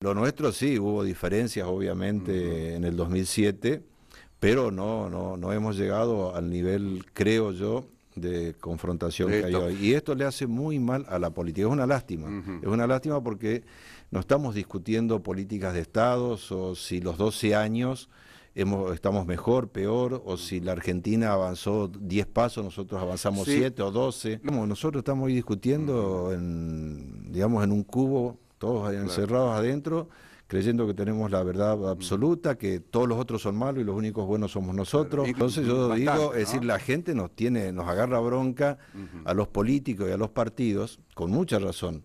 Lo nuestro sí, hubo diferencias obviamente en el 2007, pero no, no, no hemos llegado al nivel, creo yo, de confrontación que hay hoy. Y esto le hace muy mal a la política. Es una lástima. Es una lástima porque no estamos discutiendo políticas de estados o si los 12 años hemos, estamos mejor, peor, o si la Argentina avanzó 10 pasos, nosotros avanzamos 7 o 12. nosotros estamos hoy discutiendo, digamos, en un cubo todos encerrados adentro, creyendo que tenemos la verdad absoluta, que todos los otros son malos y los únicos buenos somos nosotros. Entonces yo digo, es decir, la gente nos tiene, nos agarra bronca a los políticos y a los partidos, con mucha razón.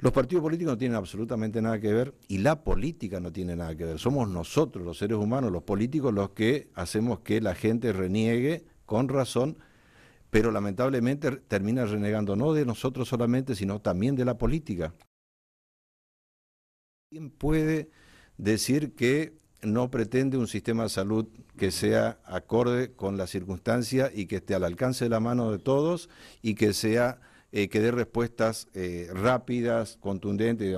Los partidos políticos no tienen absolutamente nada que ver y la política no tiene nada que ver. Somos nosotros, los seres humanos, los políticos, los que hacemos que la gente reniegue con razón, pero lamentablemente termina renegando no de nosotros solamente, sino también de la política. ¿Quién puede decir que no pretende un sistema de salud que sea acorde con la circunstancia y que esté al alcance de la mano de todos y que sea eh, que dé respuestas eh, rápidas, contundentes?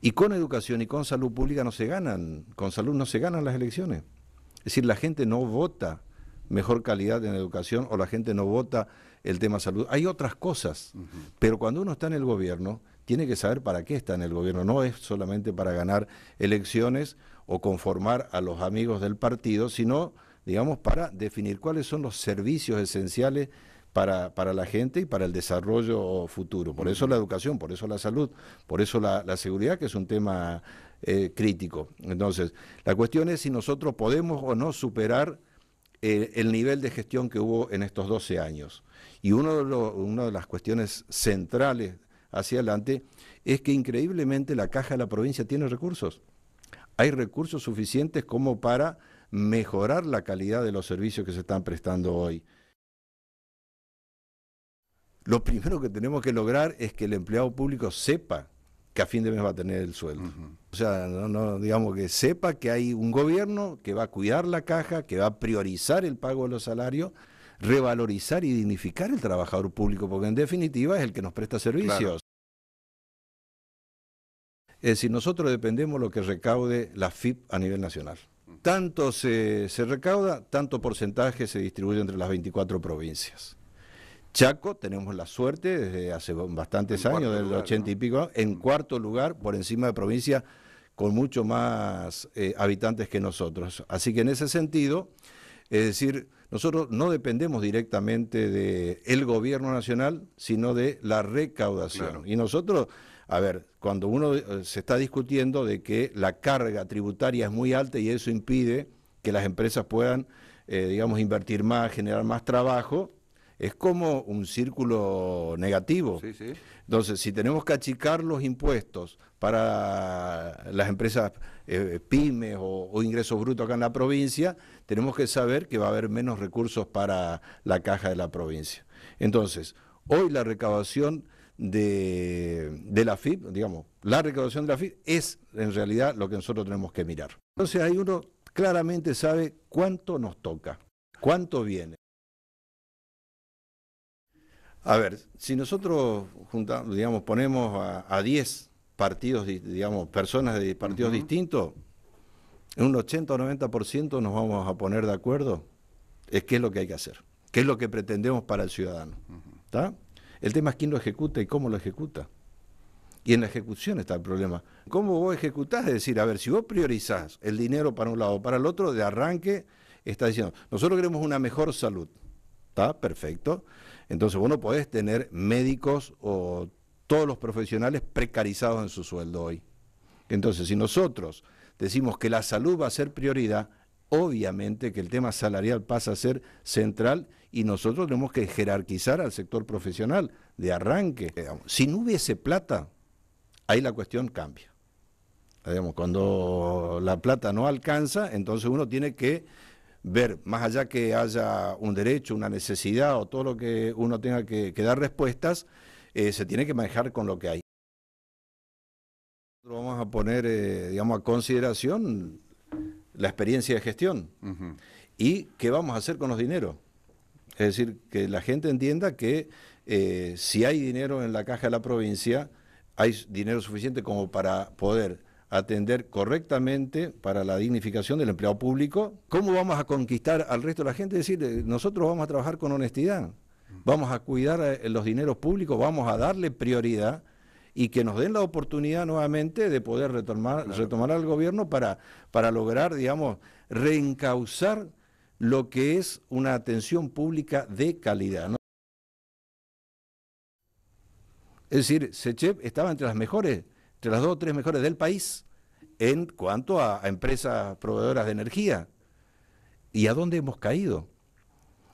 Y con educación y con salud pública no se ganan, con salud no se ganan las elecciones. Es decir, la gente no vota mejor calidad en educación o la gente no vota el tema salud. Hay otras cosas, pero cuando uno está en el gobierno, tiene que saber para qué está en el gobierno. No es solamente para ganar elecciones o conformar a los amigos del partido, sino, digamos, para definir cuáles son los servicios esenciales para, la gente y para el desarrollo futuro. Por eso la educación, por eso la salud, por eso la, seguridad, que es un tema eh, crítico. Entonces, la cuestión es si nosotros podemos o no superar eh, el nivel de gestión que hubo en estos 12 años. Y uno de una de las cuestiones centrales hacia adelante, es que increíblemente la caja de la provincia tiene recursos. Hay recursos suficientes como para mejorar la calidad de los servicios que se están prestando hoy. Lo primero que tenemos que lograr es que el empleado público sepa que a fin de mes va a tener el sueldo. O sea, no, no, digamos que sepa que hay un gobierno que va a cuidar la caja, que va a priorizar el pago de los salarios revalorizar y dignificar el trabajador público, porque en definitiva es el que nos presta servicios. Es decir, nosotros dependemos de lo que recaude la FIP a nivel nacional. Tanto se, recauda, tanto porcentaje se distribuye entre las 24 provincias. Chaco, tenemos la suerte desde hace bastantes años, desde 80 y pico, en cuarto lugar por encima de provincia, con mucho más eh, habitantes que nosotros. Así que en ese sentido, es decir, nosotros no dependemos directamente del gobierno nacional, sino de la recaudación. Y nosotros, a ver, cuando uno eh, se está discutiendo de que la carga tributaria es muy alta y eso impide que las empresas puedan, eh, digamos, invertir más, generar más trabajo, es como un círculo negativo. Entonces, si tenemos que achicar los impuestos para las empresas eh, pymes o, ingresos brutos acá en la provincia, tenemos que saber que va a haber menos recursos para la caja de la provincia. Entonces, hoy la recaudación de, de, la FIP, digamos, la recaudación de la FIP es en realidad lo que nosotros tenemos que mirar. Entonces ahí uno claramente sabe cuánto nos toca, cuánto viene. A ver, si nosotros juntamos, digamos, ponemos a 10 partidos, digamos, personas de partidos distintos, en un 80 o 90% nos vamos a poner de acuerdo es qué es lo que hay que hacer, qué es lo que pretendemos para el ciudadano. El tema es quién lo ejecuta y cómo lo ejecuta. Y en la ejecución está el problema. ¿Cómo vos ejecutás? Es decir, a ver, si vos priorizás el dinero para un lado o para el otro, de arranque está diciendo, nosotros queremos una mejor salud. Está perfecto. Entonces, bueno puedes tener médicos o todos los profesionales precarizados en su sueldo hoy. Entonces, si nosotros decimos que la salud va a ser prioridad, obviamente que el tema salarial pasa a ser central y nosotros tenemos que jerarquizar al sector profesional de arranque. Eh, si no hubiese plata, ahí la cuestión cambia. Eh, cuando la plata no alcanza, entonces uno tiene que ver, más allá que haya un derecho, una necesidad o todo lo que uno tenga que, dar respuestas, eh, se tiene que manejar con lo que hay. Vamos a poner, eh, digamos, a consideración la experiencia de gestión y qué vamos a hacer con los dineros. Es decir, que la gente entienda que eh, si hay dinero en la caja de la provincia, hay dinero suficiente como para poder atender correctamente para la dignificación del empleado público, cómo vamos a conquistar al resto de la gente, es decir, eh, nosotros vamos a trabajar con honestidad, vamos a cuidar eh, los dineros públicos, vamos a darle prioridad y que nos den la oportunidad nuevamente de poder retomar, al gobierno para, para lograr, digamos, reencauzar lo que es una atención pública de calidad. Es decir, Sechep estaba entre las mejores entre las dos o tres mejores del país en cuanto a, empresas proveedoras de energía. ¿Y a dónde hemos caído?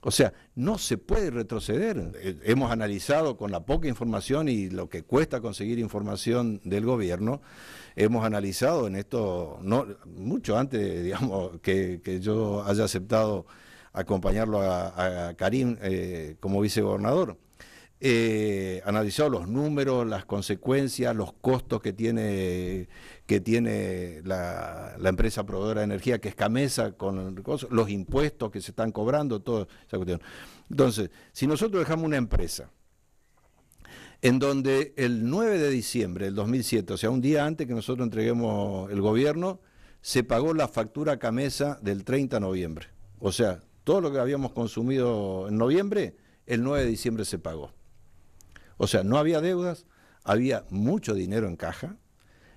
O sea, no se puede retroceder. Eh, hemos analizado con la poca información y lo que cuesta conseguir información del gobierno, hemos analizado en esto, no, mucho antes, digamos, que, yo haya aceptado acompañarlo a, Karim eh, como vicegobernador. Eh, analizado los números, las consecuencias, los costos que tiene, que tiene la, empresa proveedora de energía, que es Camesa, con los impuestos que se están cobrando, toda esa cuestión. Entonces, si nosotros dejamos una empresa en donde el 9 de diciembre del 2007, o sea, un día antes que nosotros entreguemos el gobierno, se pagó la factura Camesa del 30 de noviembre. O sea, todo lo que habíamos consumido en noviembre, el 9 de diciembre se pagó. O sea, no había deudas, había mucho dinero en caja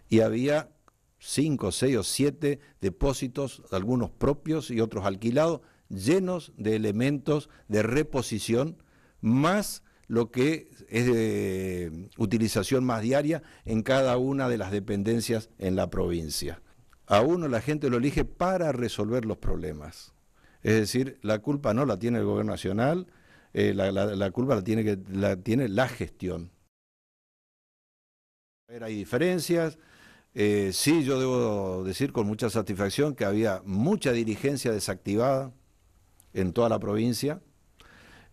y había cinco, seis o siete depósitos, algunos propios y otros alquilados, llenos de elementos de reposición, más lo que es de utilización más diaria en cada una de las dependencias en la provincia. A uno la gente lo elige para resolver los problemas. Es decir, la culpa no la tiene el gobierno nacional, eh, la, la, la, culpa la tiene, que, la tiene la gestión. Hay diferencias. Eh, sí, yo debo decir con mucha satisfacción que había mucha dirigencia desactivada en toda la provincia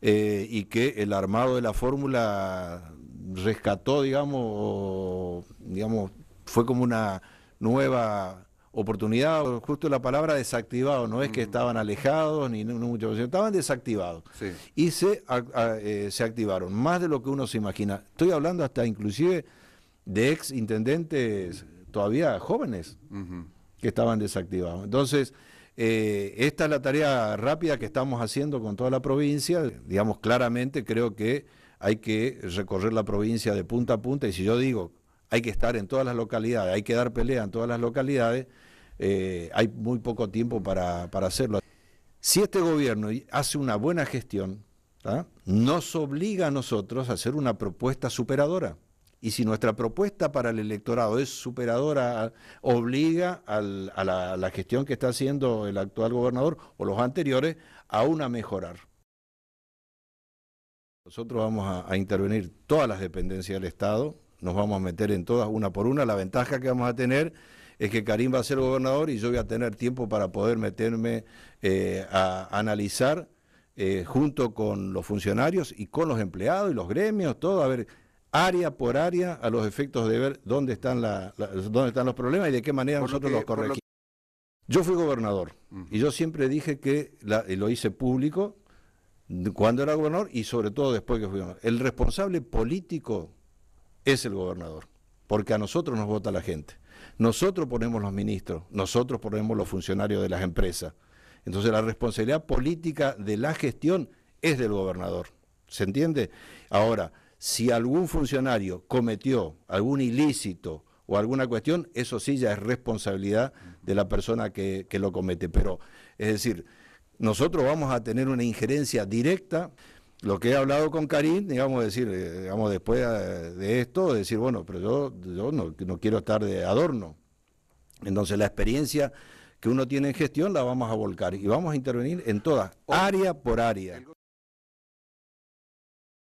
eh, y que el armado de la fórmula rescató, digamos, digamos, fue como una nueva oportunidad, justo la palabra desactivado, no es que mm. estaban alejados ni no, mucho, estaban desactivados. Y se, eh, se activaron, más de lo que uno se imagina. Estoy hablando hasta inclusive de ex intendentes todavía jóvenes que estaban desactivados. Entonces, eh, esta es la tarea rápida que estamos haciendo con toda la provincia. Digamos, claramente creo que hay que recorrer la provincia de punta a punta y si yo digo hay que estar en todas las localidades, hay que dar pelea en todas las localidades, eh, hay muy poco tiempo para, hacerlo. Si este gobierno hace una buena gestión, ¿ah? nos obliga a nosotros a hacer una propuesta superadora. Y si nuestra propuesta para el electorado es superadora, obliga a, la, gestión que está haciendo el actual gobernador o los anteriores aún a mejorar. Nosotros vamos a, intervenir todas las dependencias del Estado, nos vamos a meter en todas una por una. La ventaja que vamos a tener es que Karim va a ser gobernador y yo voy a tener tiempo para poder meterme eh, a analizar eh, junto con los funcionarios y con los empleados y los gremios, todo, a ver área por área a los efectos de ver dónde están, la, dónde están los problemas y de qué manera nosotros los corregimos. Yo fui gobernador y yo siempre dije que la, lo hice público cuando era gobernador y sobre todo después que fui gobernador. El responsable político es el gobernador, porque a nosotros nos vota la gente. Nosotros ponemos los ministros, nosotros ponemos los funcionarios de las empresas. Entonces la responsabilidad política de la gestión es del gobernador. ¿Se entiende? Ahora, si algún funcionario cometió algún ilícito o alguna cuestión, eso sí ya es responsabilidad de la persona que, que lo comete. Pero, es decir, nosotros vamos a tener una injerencia directa lo que he hablado con Karim, digamos, decir, eh, digamos, después eh, de esto, decir, bueno, pero yo, yo no, no, quiero estar de adorno. Entonces la experiencia que uno tiene en gestión la vamos a volcar y vamos a intervenir en todas, área por área.